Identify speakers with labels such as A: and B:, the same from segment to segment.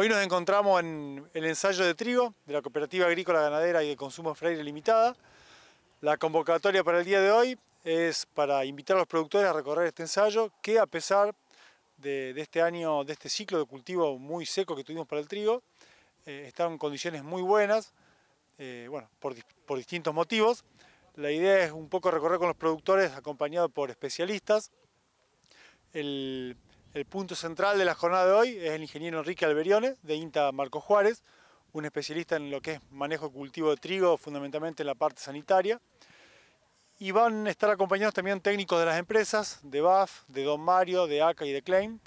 A: Hoy nos encontramos en el ensayo de trigo de la Cooperativa Agrícola Ganadera y de Consumo Freire Limitada. La convocatoria para el día de hoy es para invitar a los productores a recorrer este ensayo que a pesar de, este año, de este ciclo de cultivo muy seco que tuvimos para el trigo, eh, está en condiciones muy buenas, eh, bueno, por, distintos motivos. La idea es un poco recorrer con los productores acompañados por especialistas. El, el punto central de la jornada de hoy es el ingeniero Enrique Alberione, de INTA Marco Juárez, un especialista en lo que es manejo cultivo de trigo, fundamentalmente en la parte sanitaria. Y van a estar acompañados también técnicos de las empresas, de BAF, de Don Mario, de ACA y de Claim,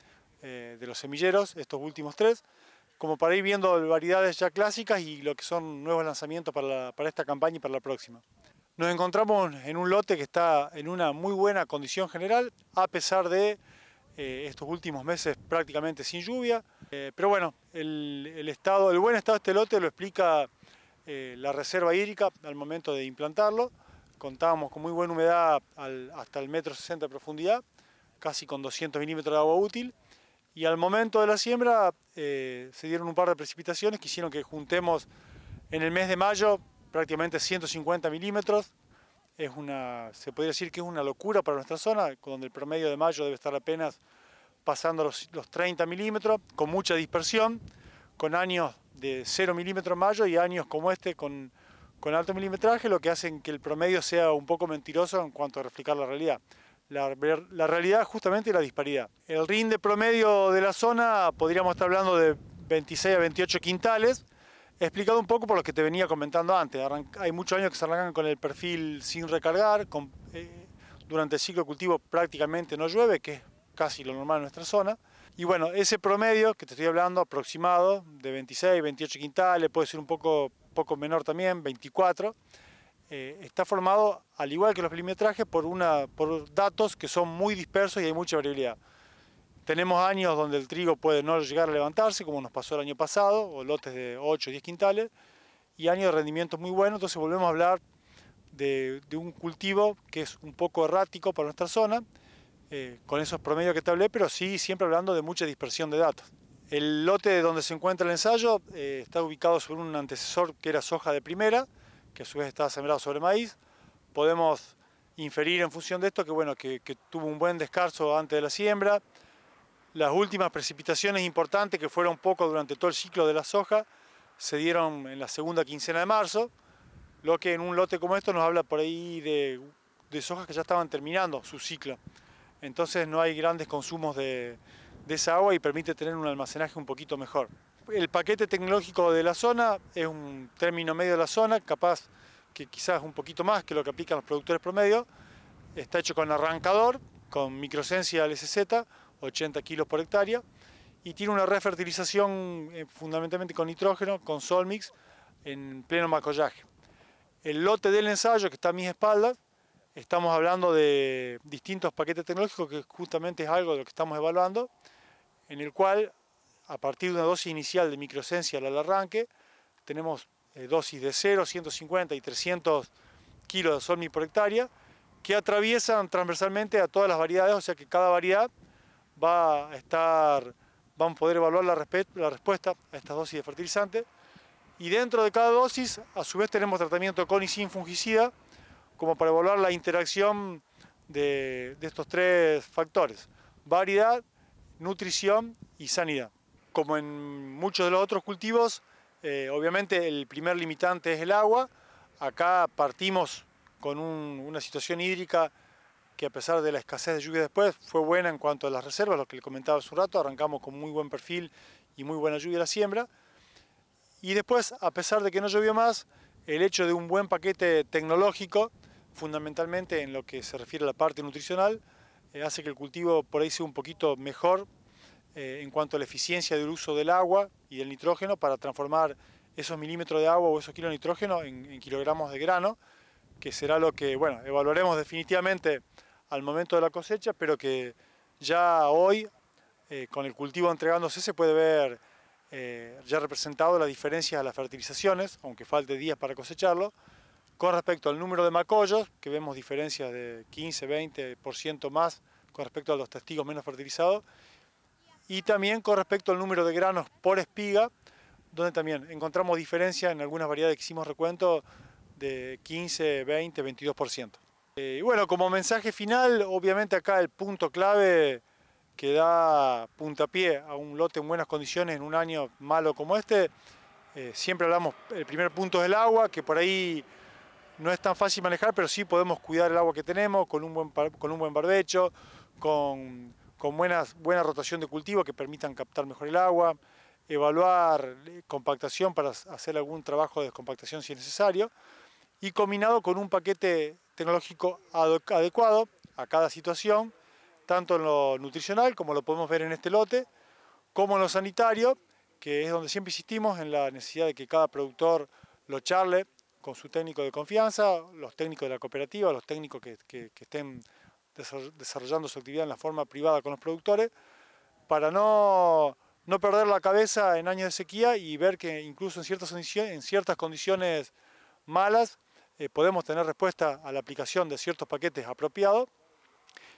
A: eh, de los semilleros, estos últimos tres, como para ir viendo variedades ya clásicas y lo que son nuevos lanzamientos para, para esta campaña y para la próxima. Nos encontramos en un lote que está en una muy buena condición general, a pesar de eh, estos últimos meses prácticamente sin lluvia. Eh, pero bueno, el, estado, el buen estado de este lote lo explica eh, la reserva hídrica al momento de implantarlo. Contábamos con muy buena humedad hasta el metro 60 de profundidad, casi con 200 milímetros de agua útil. Y al momento de la siembra se dieron un par de precipitaciones que hicieron que juntemos en el mes de mayo prácticamente 150 milímetros es una, se podría decir que es una locura para nuestra zona, donde el promedio de mayo debe estar apenas pasando los, 30 milímetros, con mucha dispersión, con años de 0 milímetros mayo y años como este con, con alto milimetraje, lo que hace que el promedio sea un poco mentiroso en cuanto a reflejar la realidad. La, la realidad justamente es la disparidad. El rinde promedio de la zona podríamos estar hablando de 26 a 28 quintales, He Explicado un poco por lo que te venía comentando antes, hay muchos años que se arrancan con el perfil sin recargar, con, eh, durante el ciclo cultivo prácticamente no llueve, que es casi lo normal en nuestra zona. Y bueno, ese promedio que te estoy hablando aproximado de 26, 28 quintales, puede ser un poco, poco menor también, 24, eh, está formado, al igual que los milimetrajes, por, una, por datos que son muy dispersos y hay mucha variabilidad. Tenemos años donde el trigo puede no llegar a levantarse, como nos pasó el año pasado, o lotes de 8 o 10 quintales, y años de rendimiento muy buenos, entonces volvemos a hablar de, un cultivo que es un poco errático para nuestra zona, eh, con esos promedios que te hablé, pero sí siempre hablando de mucha dispersión de datos. El lote donde se encuentra el ensayo eh, está ubicado sobre un antecesor que era soja de primera, que a su vez estaba sembrado sobre maíz. Podemos inferir en función de esto que, bueno, que tuvo un buen descanso antes de la siembra, las últimas precipitaciones importantes, que fueron poco durante todo el ciclo de la soja, se dieron en la segunda quincena de marzo, lo que en un lote como esto nos habla por ahí de, sojas que ya estaban terminando su ciclo. Entonces no hay grandes consumos de, esa agua y permite tener un almacenaje un poquito mejor. El paquete tecnológico de la zona es un término medio de la zona, capaz que quizás un poquito más que lo que aplican los productores promedio. Está hecho con arrancador, con microsencia LSZ, 80 kilos por hectárea, y tiene una refertilización eh, fundamentalmente con nitrógeno, con Solmix, en pleno macollaje. El lote del ensayo que está a mis espaldas, estamos hablando de distintos paquetes tecnológicos, que justamente es algo de lo que estamos evaluando, en el cual, a partir de una dosis inicial de microesencia al arranque, tenemos eh, dosis de 0, 150 y 300 kilos de Solmix por hectárea, que atraviesan transversalmente a todas las variedades, o sea que cada variedad va a estar, van a poder evaluar la, la respuesta a estas dosis de fertilizante. Y dentro de cada dosis, a su vez, tenemos tratamiento con y sin fungicida, como para evaluar la interacción de, estos tres factores, variedad, nutrición y sanidad. Como en muchos de los otros cultivos, eh, obviamente el primer limitante es el agua. Acá partimos con una situación hídrica que a pesar de la escasez de lluvia después fue buena en cuanto a las reservas, lo que le comentaba hace un rato, arrancamos con muy buen perfil y muy buena lluvia la siembra. Y después, a pesar de que no llovió más, el hecho de un buen paquete tecnológico, fundamentalmente en lo que se refiere a la parte nutricional, eh, hace que el cultivo por ahí sea un poquito mejor eh, en cuanto a la eficiencia del uso del agua y del nitrógeno para transformar esos milímetros de agua o esos kilos de nitrógeno en, en kilogramos de grano, que será lo que, bueno, evaluaremos definitivamente al momento de la cosecha, pero que ya hoy, eh, con el cultivo entregándose, se puede ver eh, ya representado la diferencia de las fertilizaciones, aunque falte días para cosecharlo, con respecto al número de macollos, que vemos diferencias de 15, 20% más con respecto a los testigos menos fertilizados, y también con respecto al número de granos por espiga, donde también encontramos diferencia en algunas variedades que hicimos recuento de 15, 20, 22%. Eh, bueno, como mensaje final, obviamente acá el punto clave que da puntapié a un lote en buenas condiciones en un año malo como este, eh, siempre hablamos, el primer punto es el agua, que por ahí no es tan fácil manejar, pero sí podemos cuidar el agua que tenemos con un buen, con un buen barbecho, con, buenas, buena rotación de cultivo que permitan captar mejor el agua, evaluar eh, compactación para hacer algún trabajo de descompactación si es necesario, y combinado con un paquete tecnológico adecuado a cada situación, tanto en lo nutricional, como lo podemos ver en este lote, como en lo sanitario, que es donde siempre insistimos en la necesidad de que cada productor lo charle con su técnico de confianza, los técnicos de la cooperativa, los técnicos que, estén desarrollando su actividad en la forma privada con los productores, para no, no, perder la cabeza en años de sequía y ver que incluso en ciertas, en ciertas condiciones malas eh, podemos tener respuesta a la aplicación de ciertos paquetes apropiados,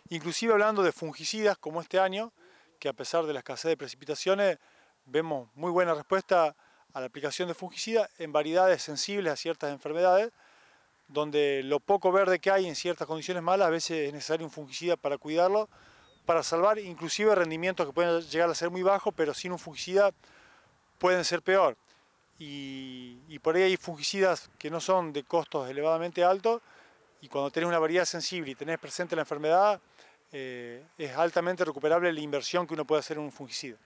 A: inclusive hablando de fungicidas como este año, que a pesar de la escasez de precipitaciones, vemos muy buena respuesta a la aplicación de fungicidas en variedades sensibles a ciertas enfermedades, donde lo poco verde que hay en ciertas condiciones malas, a veces es necesario un fungicida para cuidarlo, para salvar inclusive rendimientos que pueden llegar a ser muy bajos, pero sin un fungicida pueden ser peor y, por ahí hay fungicidas que no son de costos elevadamente altos y cuando tenés una variedad sensible y tenés presente la enfermedad, eh, es altamente recuperable la inversión que uno puede hacer en un fungicida.